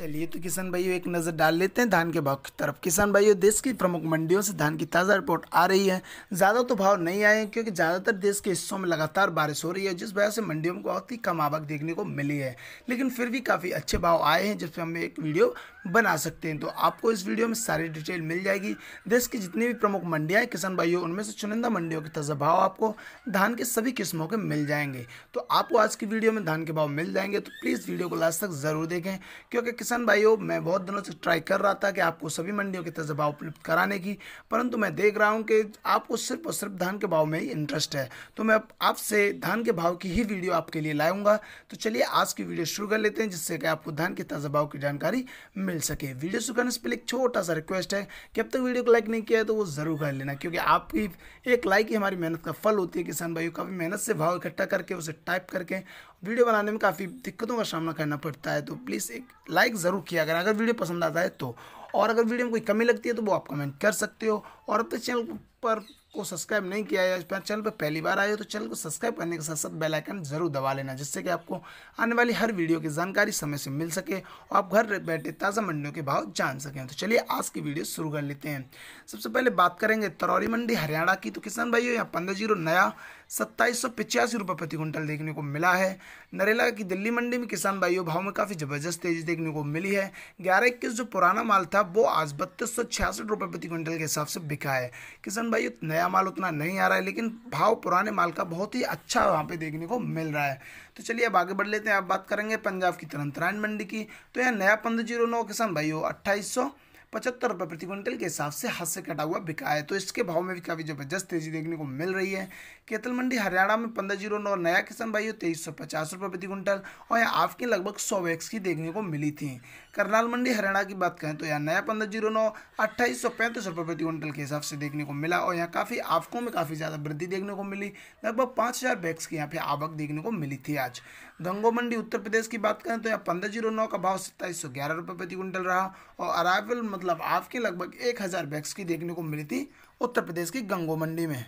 चलिए तो किसान भाइयों एक नज़र डाल लेते हैं धान के भाव की तरफ किसान भाइयों देश की प्रमुख मंडियों से धान की ताज़ा रिपोर्ट आ रही है ज़्यादा तो भाव नहीं आए हैं क्योंकि ज़्यादातर देश के हिस्सों में लगातार बारिश हो रही है जिस वजह से मंडियों में बहुत ही कम आवक देखने को मिली है लेकिन फिर भी काफ़ी अच्छे भाव आए हैं जिस पर हम एक वीडियो बना सकते हैं तो आपको इस वीडियो में सारी डिटेल मिल जाएगी देश की जितनी भी प्रमुख मंडियाँ हैं किसान भाइयों उनमें से चुनिंदा मंडियों के ताज़ा भाव आपको धान के सभी किस्मों के मिल जाएंगे तो आपको आज की वीडियो में धान के भाव मिल जाएंगे तो प्लीज़ वीडियो को लास्ट तक ज़रूर देखें क्योंकि किसान भाइयों मैं बहुत दिनों से ट्राई कर रहा था कि आपको सभी मंडियों के तजर्बा उपलब्ध कराने की परंतु मैं देख रहा हूँ कि आपको सिर्फ और सिर्फ धान के भाव में ही इंटरेस्ट है तो मैं आपसे धान के भाव की ही वीडियो आपके लिए लाऊंगा तो चलिए आज की वीडियो शुरू कर लेते हैं जिससे कि आपको धान के ताज़ा भाव की जानकारी मिल सके वीडियो शुरू करने से पहले एक छोटा सा रिक्वेस्ट है कि अब तक वीडियो को लाइक नहीं किया है तो वो ज़रूर कर लेना क्योंकि आपकी एक लाइक ही हमारी मेहनत का फल होती है किसान भाइयों भी मेहनत से भाव इकट्ठा करके उसे टाइप करके वीडियो बनाने में काफ़ी दिक्कतों का सामना करना पड़ता है तो प्लीज़ एक लाइक ज़रूर किया करें अगर वीडियो पसंद आता है तो और अगर वीडियो में कोई कमी लगती है तो वो आप कमेंट कर सकते हो और अब तक चैनल पर को सब्सक्राइब नहीं किया है चैनल पर पहली बार आए हो तो चैनल को सब्सक्राइब करने के साथ साथ बेल आइकन जरूर दबा लेना जिससे कि आपको आने वाली हर वीडियो की जानकारी समय से मिल सके और आप घर बैठे ताज़ा मंडियों के भाव जान सकें तो चलिए आज की वीडियो शुरू कर लेते हैं सबसे पहले बात करेंगे तरौरी मंडी हरियाणा की तो किसान भाइयों यहाँ पंद्रह जीरो नया सत्ताईस सौ पिचासी रुपये प्रति क्विंटल देखने को मिला है नरेला की दिल्ली मंडी में किसान भाइयों भाव में काफ़ी ज़बरदस्त तेजी देखने को मिली है ग्यारह इक्कीस जो पुराना माल था वो आज बत्तीस सौ छियासठ रुपये प्रति क्विंटल के हिसाब से बिका है किसान भाइयों नया माल उतना नहीं आ रहा है लेकिन भाव पुराने माल का बहुत ही अच्छा वहाँ पर देखने को मिल रहा है तो चलिए अब आगे बढ़ लेते हैं आप बात करेंगे पंजाब की तरंतरायण मंडी की तो यह नया पंद्रह जीरो नौ किसान भाइयों अट्ठाईस सौ पचहत्तर रुपये प्रति क्विंटल के हिसाब से हाथ से कटा हुआ बिका है तो इसके भाव में भी काफ़ी ज़बरदस्त तेज़ी देखने को मिल रही है केतल मंडी हरियाणा में पंद्रह जीरो नौ नया किसान भाई तेईस सौ पचास रुपये प्रति क्विंटल और यहाँ आपकी लगभग सौ वैक्स की देखने को मिली थी करनाल मंडी हरियाणा की बात करें तो यहाँ नया पंद्रह जीरो नौ अट्ठाईस सौ पैंतीस रुपये प्रति क्विंटल के हिसाब से देखने को मिला और यहाँ काफ़ी आवकों में काफ़ी ज़्यादा वृद्धि देखने को मिली लगभग पाँच हज़ार बैग्स की यहाँ पे आवक देखने को मिली थी आज गंगो मंडी उत्तर प्रदेश की बात करें तो यहाँ पंद्रह जीरो नौ का भाव सत्ताईस सौ ग्यारह रुपये प्रति क्विंटल रहा और अराइवल मतलब आपके लगभग एक हज़ार बैग्स की देखने को मिली थी उत्तर प्रदेश की गंगो मंडी में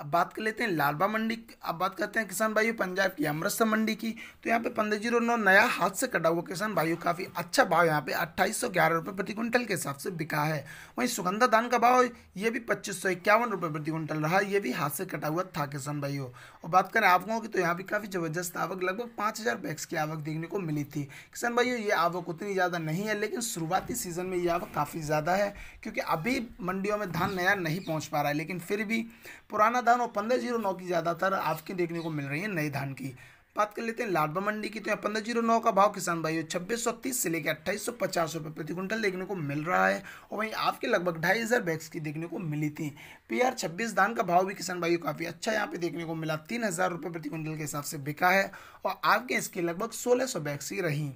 अब बात कर लेते हैं लालबा मंडी अब बात करते हैं किसान भाइयों पंजाब की अमृतसर मंडी की तो यहाँ पे पंद्रह जीरो नौ नया हाथ से कटा हुआ किसान भाइयों काफ़ी अच्छा भाव यहाँ पे अट्ठाईस सौ ग्यारह रुपये प्रति क्विंटल के हिसाब से बिका है वहीं सुगंधा धान का भाव ये भी पच्चीस सौ इक्यावन रुपये प्रति क्विंटल रहा ये भी हाथ से कटा हुआ था किसान भाइयों और बात करें आवकों की तो यहाँ भी काफ़ी ज़बरदस्त आवक लगभग पाँच हज़ार की आवक देखने को मिली थी किसान भाइयों ये आवक उतनी ज़्यादा नहीं है लेकिन शुरुआती सीज़न में ये आवक काफ़ी ज़्यादा है क्योंकि अभी मंडियों में धान नया नहीं पहुँच पा रहा है लेकिन फिर भी पुराना धान और पंद्रह जीरो नौ की ज़्यादातर आपकी देखने को मिल रही है नए धान की बात कर लेते हैं लाडवा मंडी की तो यहाँ पंद्रह जीरो नौ का भाव किसान भाइयों छब्बीस सौ तीस से लेकर अट्ठाईस सौ पचास रुपये प्रति क्विंटल देखने को मिल रहा है और वहीं आपके लगभग ढाई हज़ार बैग्स की देखने को मिली थी पी आर छब्बीस धान का भाव भी किसान भाइयों काफ़ी अच्छा यहाँ पे देखने को मिला तीन हज़ार रुपये प्रति क्विंटल के हिसाब से बिका है और आपके इसकी लगभग सोलह सौ बैग्स ही रहीं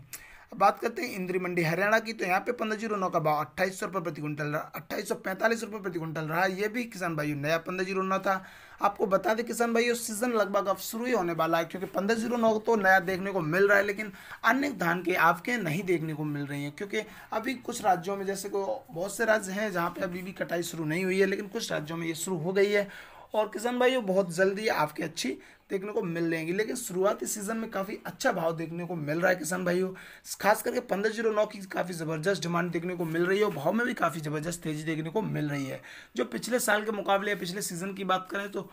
बात करते हैं इंद्री मंडी हरियाणा की तो यहाँ पे पंद्रह जीरो नौ का भाव अट्ठाईस सौ रुपये प्रति क्विंटल रहा अट्ठाईस सौ पैंतालीस रुपये प्रति क्विंटल रहा ये भी किसान भाइयों नया पंद्रह जीरो नौ था आपको बता दें किसान भाइयों सीजन लगभग अब शुरू ही होने वाला है क्योंकि पंद्रह जीरो नौ तो नया देखने को मिल रहा है लेकिन अन्य धान के आपके नहीं देखने को मिल रही हैं क्योंकि अभी कुछ राज्यों में जैसे को बहुत से राज्य हैं जहाँ पर अभी भी कटाई शुरू नहीं हुई है लेकिन कुछ राज्यों में ये शुरू हो गई है और किसान भाइयों बहुत जल्दी आपके अच्छी देखने को मिल रहेंगी लेकिन शुरुआती सीजन में काफ़ी अच्छा भाव देखने को मिल रहा है किसान भाइयों खास करके पंद्रह जीरो नौ की काफ़ी ज़बरदस्त डिमांड देखने को मिल रही है और भाव में भी काफ़ी ज़बरदस्त तेज़ी देखने को मिल रही है जो पिछले साल के मुकाबले पिछले सीजन की बात करें तो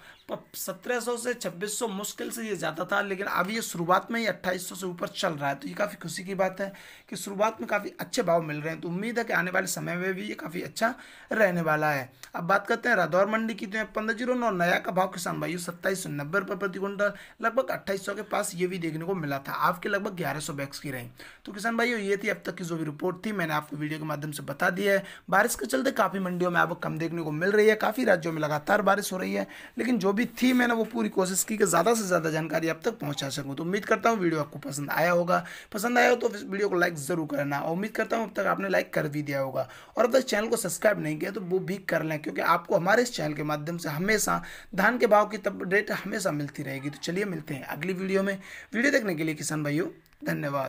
सत्रह से छब्बीस मुश्किल से ये जाता था लेकिन अब ये शुरुआत में ही अट्ठाईस से ऊपर चल रहा है तो ये काफ़ी खुशी की बात है कि शुरुआत में काफ़ी अच्छे भाव मिल रहे हैं तो उम्मीद है कि आने वाले समय में भी ये काफ़ी अच्छा रहने वाला है अब बात करते हैं रादौर मंडी की तो पंद्रह जीरो नौ नया का भाव किसान भाइयों सत्ताईस सौ नब्बे रुपये प्रति क्विंटल लगभग अट्ठाईस के पास ये भी देखने को मिला था आपके लगभग ग्यारह सौ बैग्स की रही तो किसान भाइयों ये थी अब तक की जो भी रिपोर्ट थी मैंने आपको वीडियो के माध्यम से बता दिया है बारिश के चलते काफ़ी मंडियों में आपको कम देखने को मिल रही है काफ़ी राज्यों में लगातार बारिश हो रही है लेकिन जो भी थी मैंने वो पूरी कोशिश की कि ज़्यादा से ज़्यादा जानकारी अब तक पहुँचा सकूँ तो उम्मीद करता हूँ वीडियो आपको पसंद आया होगा पसंद आया हो तो वीडियो को लाइक ज़रूर करना और उम्मीद करता हूँ अब तक आपने लाइक कर भी दिया होगा और अब तक चैनल को सब्सक्राइब नहीं किया तो वो भी कर लें क्योंकि आपको हमारे इस चैनल के माध्यम से हमेशा धान के भाव की रेट हमेशा मिलती रहे रहेगी तो चलिए मिलते हैं अगली वीडियो में वीडियो देखने के लिए किसान भाइयों धन्यवाद